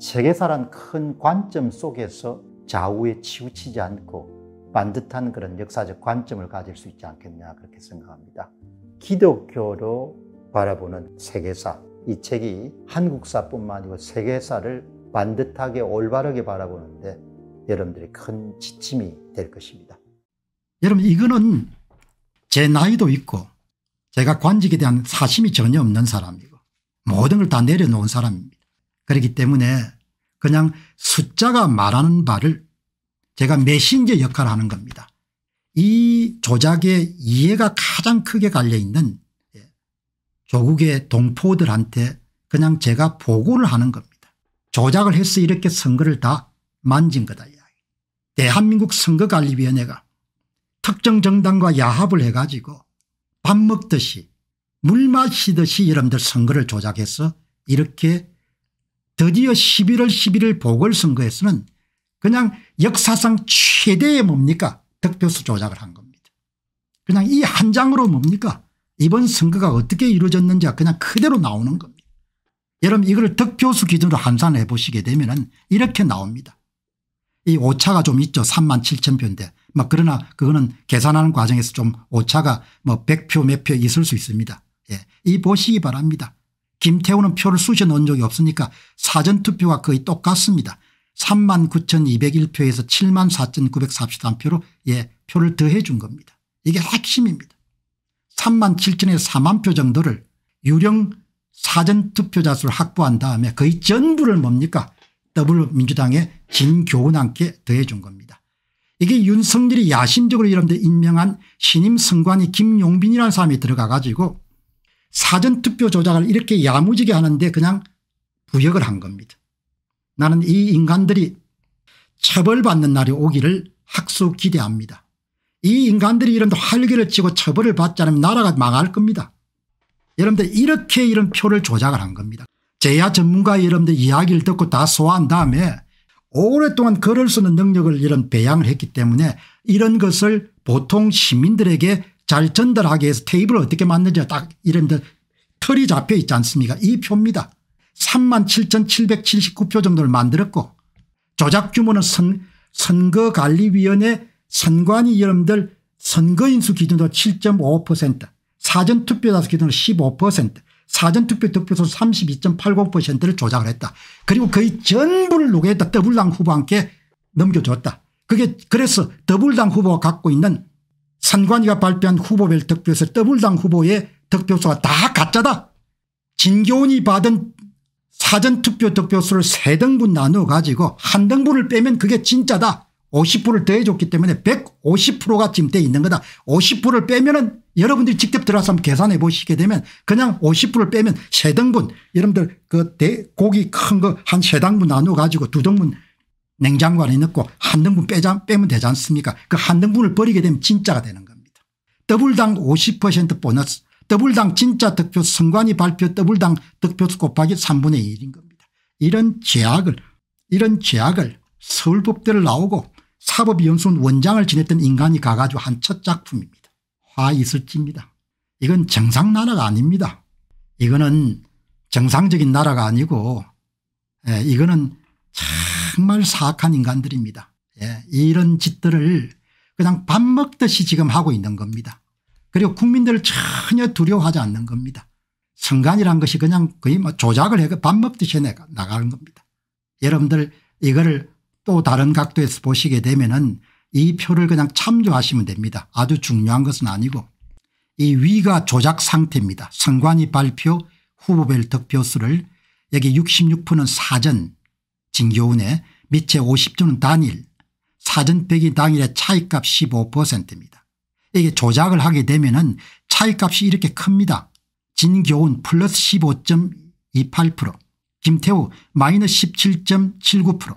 세계사란 큰 관점 속에서 좌우에 치우치지 않고 반듯한 그런 역사적 관점을 가질 수 있지 않겠냐 그렇게 생각합니다. 기독교로 바라보는 세계사 이 책이 한국사뿐만 아니고 세계사를 반듯하게 올바르게 바라보는데 여러분들이 큰 지침이 될 것입니다. 여러분 이거는 제 나이도 있고 제가 관직에 대한 사심이 전혀 없는 사람이고 모든 걸 다 내려놓은 사람입니다. 그렇기 때문에 그냥 숫자가 말하는 바를 제가 메신저 역할을 하는 겁니다. 이 조작의 이해가 가장 크게 갈려있는 예, 조국의 동포들한테 그냥 제가 보고를 하는 겁니다. 조작을 해서 이렇게 선거를 다 만진 거다 대한민국 선거관리위원회가 특정 정당과 야합을 해가지고 밥 먹듯이 물 마시듯이 여러분들 선거를 조작해서 이렇게 드디어 11월 11일 보궐선거에서는 그냥 역사상 최대의 뭡니까 득표수 조작을 한 겁니다. 그냥 이 한 장으로 뭡니까 이번 선거가 어떻게 이루어졌는지 그냥 그대로 나오는 겁니다. 여러분 이걸 득표수 기준으로 환산해 보시게 되면 이렇게 나옵니다. 이 오차가 좀 있죠. 3만 7천 표인데 막 그러나 그거는 계산하는 과정에서 좀 오차가 뭐 100표 몇 표 있을 수 있습니다. 예. 이 보시기 바랍니다. 김태우는 표를 쑤셔 넣은 적이 없으니까 사전투표와 거의 똑같습니다. 3만 9,201표에서 7만 4,943표로 예 표를 더해 준 겁니다. 이게 핵심입니다. 3만 7천에서 4만 표 정도를 유령 사전투표자 수를 확보한 다음에 거의 전부를 뭡니까 더불어민주당의 진교훈함께 더해 준 겁니다. 이게 윤석열이 야심적으로 이런데 임명한 신임 선관위 김용빈이라는 사람이 들어가 가지고 사전투표 조작을 이렇게 야무지게 하는데 그냥 부역을 한 겁니다. 나는 이 인간들이 처벌받는 날이 오기를 학수 기대합니다. 이 인간들이 이런 활기를 치고 처벌을 받지 않으면 나라가 망할 겁니다. 여러분들 이렇게 이런 표를 조작을 한 겁니다. 제야 전문가 여러분들 이야기를 듣고 다 소화한 다음에 오랫동안 글을 쓰는 능력을 이런 배양을 했기 때문에 이런 것을 보통 시민들에게 잘 전달하기 위해서 테이블을 어떻게 만드냐 딱 이런데 털이 잡혀 있지 않습니까 이 표입니다. 37,779표 정도를 만들었고 조작 규모는 선, 선거관리위원회 선관위 여러분들 선거인수 기준으로 7.5% 사전투표자수 기준으로 15% 사전투표 득표수 32.89%를 조작을 했다. 그리고 거의 전부를 녹여했다. 더블당 후보한테 넘겨줬다. 그게 그래서 더블당 후보가 갖고 있는 선관위가 발표한 후보별 득표에서 더블당 후보의 득표수가 다 가짜다. 진교훈이 받은 사전투표 득표수를 세 등분 나누어 가지고 한 등분을 빼면 그게 진짜다. 50%를 더해줬기 때문에 150%가 지금 돼 있는 거다. 50%를 빼면 은 여러분들이 직접 들어와서 한번 계산해 보시게 되면 그냥 50%를 빼면 세 등분 여러분들 그 대, 고기 큰 거 한 세 등분 나누어 가지고 두 등분 냉장고 안에 넣고 한 등분 빼자, 빼면 되지 않습니까 그 한 등분을 버리게 되면 진짜가 되는 겁니다. 더블당 50% 보너스 더블당 진짜 득표 선관위 발표 더블당 득표 곱하기 3분의 1인 겁니다. 이런 죄악을 이런 죄악을 서울법대를 나오고 사법연수원 원장을 지냈던 인간이 가가지고 한 첫 작품입니다. 화 있을지입니다. 이건 정상 나라가 아닙니다. 이거는 정상적인 나라가 아니고 예, 이거는 참 정말 사악한 인간들입니다. 예, 이런 짓들을 그냥 밥 먹듯이 지금 하고 있는 겁니다. 그리고 국민들을 전혀 두려워하지 않는 겁니다. 선관이란 것이 그냥 거의 뭐 조작을 해서밥 먹듯이 나가는 겁니다. 여러분들 이거를 또 다른 각도에서 보시게 되면은 이 표를 그냥 참조하시면 됩니다. 아주 중요한 것은 아니고 이 위가 조작 상태입니다. 선관위 발표 후보별 득표수를 여기 66%는 사전 진교훈의 밑에 50조는 단일 사전빼기 당일의 차이값 15%입니다. 이게 조작을 하게 되면 은차이값이 이렇게 큽니다. 진교훈 플러스 15.28% 김태우 마이너스 17.79%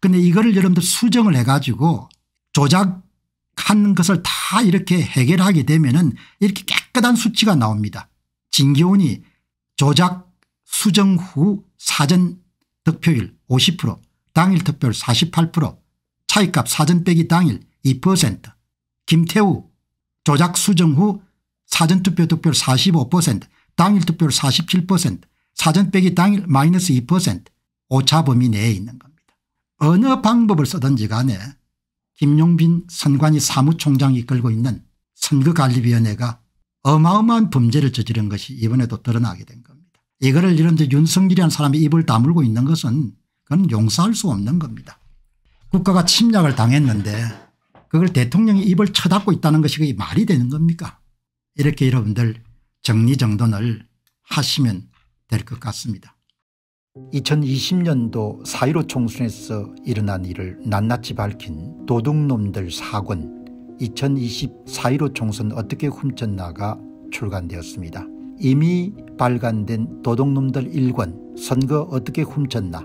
근데 이거를 여러분들 수정을 해가지고 조작한 것을 다 이렇게 해결하게 되면 은 이렇게 깨끗한 수치가 나옵니다. 진교훈이 조작 수정 후 사전 득표율 50% 당일 특별 48%차이값 사전 빼기 당일 2% 김태우 조작 수정 후 사전투표 득표 율45% 당일 투표율47% 사전 빼기 당일 마이너스 2% 오차 범위 내에 있는 겁니다. 어느 방법을 쓰든지 간에 김용빈 선관위 사무총장이 이끌고 있는 선거관리위원회가 어마어마한 범죄를 저지른 것이 이번에도 드러나게 된 겁니다. 이거를 이런 윤석열이라는 사람이 입을 다물고 있는 것은 그건 용서할 수 없는 겁니다. 국가가 침략을 당했는데 그걸 대통령이 입을 쳐닫고 있다는 것이 그게 말이 되는 겁니까 이렇게 여러분들 정리정돈을 하시면 될 것 같습니다. 2020년도 4.15 총선에서 일어난 일을 낱낱이 밝힌 도둑놈들 사권 2020 4.15 총선 어떻게 훔쳤나가 출간되었습니다. 이미 발간된 도둑놈들 1권 선거 어떻게 훔쳤나